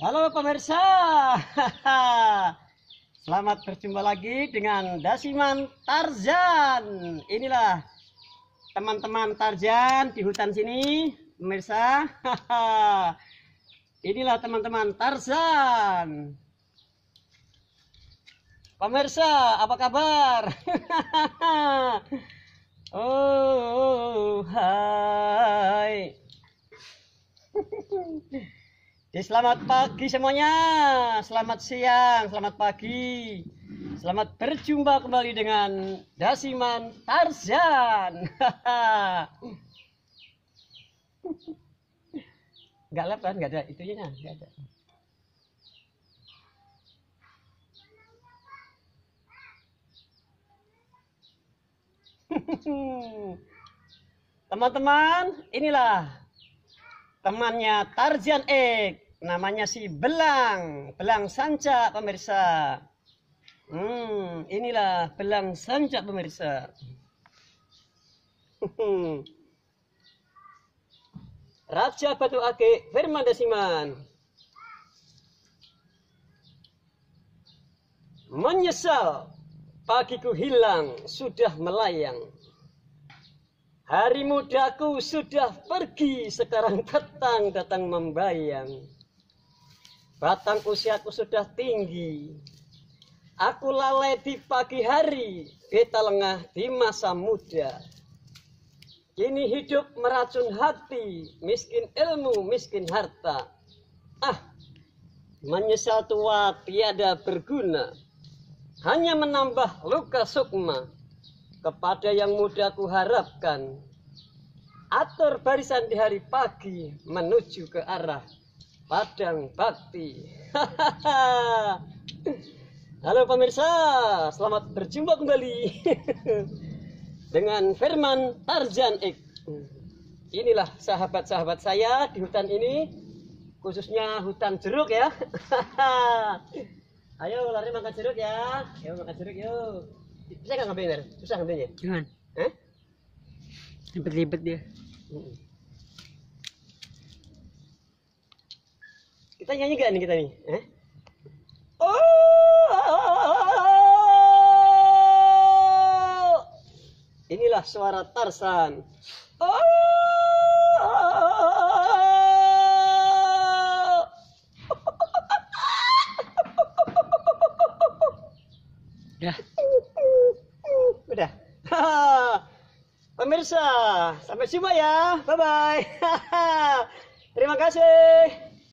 Halo pemirsa. Selamat berjumpa lagi dengan Dasiman Tarzan. Inilah teman-teman Tarzan di hutan sini, pemirsa. Inilah teman-teman Tarzan. Pemirsa, apa kabar? Oh, oh, oh, hai. Jadi selamat pagi semuanya, selamat siang, selamat pagi. Selamat berjumpa kembali dengan Dasiman Tarzan. Gak lab kan, ada itunya, gak ada. Teman-teman, inilah temannya Tarzan X namanya si Belang Belang Sanca pemirsa hmm, inilah Belang Sanca pemirsa Raja Batu Ake Firman Desiman menyesal pagiku hilang sudah melayang Hari mudaku sudah pergi, sekarang datang datang membayang. Batang usiaku sudah tinggi. Aku lalai di pagi hari, beta lengah di masa muda. Kini hidup meracun hati, miskin ilmu, miskin harta. Ah, menyesal tua tiada berguna, hanya menambah luka sukma kepada yang muda ku harapkan Atur barisan di hari pagi menuju ke arah Padang Bakti Halo pemirsa, selamat berjumpa kembali Dengan Firman Tarjan X Inilah sahabat-sahabat saya di hutan ini Khususnya hutan jeruk ya Ayo lari makan jeruk ya Ayo makan jeruk yuk bisa nggak ngambil Mer? Susah ngambilnya? Jangan. Hah? Ribet-ribet dia. Kita nyanyi gak nih kita nih? Hah? Oh! inilah suara Tarsan. Oh, ya. Pemirsa, sampai jumpa ya. Bye bye. Terima kasih.